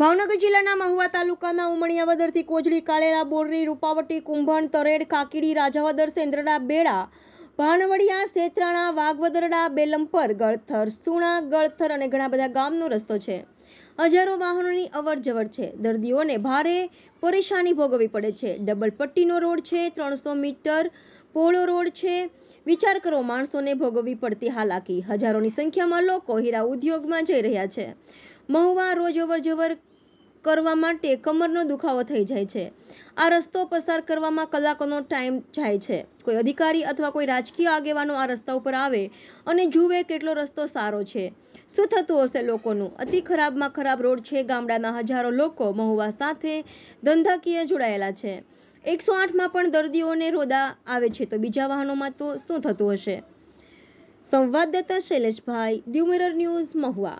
ભાવનગર જિલ્લાના મહુવા તાલુકાના ઉમણિયા ઉમણિયાવદરથી કોજડી કાળેલા બોરડી રૂપાવટી કુંભણ તરેડ કાકીડી રાજાવદર સેન્દ્રડા બેડા ભાણવડિયા સેત્રાણા વાઘવદરડા બેલમપર ગળથર સુણા ગળથર અને ઘણા બધા ગામનો રસ્તો છે હજારો વાહનોની અવર જવર છે દર્દીઓને ભારે પરેશાની ભોગવવી પડે છે ડબલ પટ્ટીનો રોડ છે ત્રણસો મીટર પોળો રોડ છે વિચાર કરો માણસોને ભોગવવી પડતી હાલાકી હજારોની સંખ્યામાં લોકો હીરા ઉદ્યોગમાં જઈ રહ્યા છે મહુવા રોજ અવરજવર કરવા માટે કમરનો દુખાવો થઈ જાય છે આ રસ્તો પસાર કરવામાં કલાકોનો ટાઈમ જાય છે કોઈ અધિકારી અથવા કોઈ રાજકીય આગેવાનો આ રસ્તા ઉપર આવે અને જુએ કેટલો રસ્તો સારો છે શું થતું હશે લોકોનું અતિ ખરાબમાં ખરાબ રોડ છે ગામડાના હજારો લોકો મહુવા સાથે ધંધાકીય જોડાયેલા છે એકસો આઠમાં પણ દર્દીઓને રોદા આવે છે તો બીજા વાહનોમાં તો શું થતું હશે સંવાદદાતા શૈલેષભાઈ દ્યુમેરર ન્યૂઝ મહુવા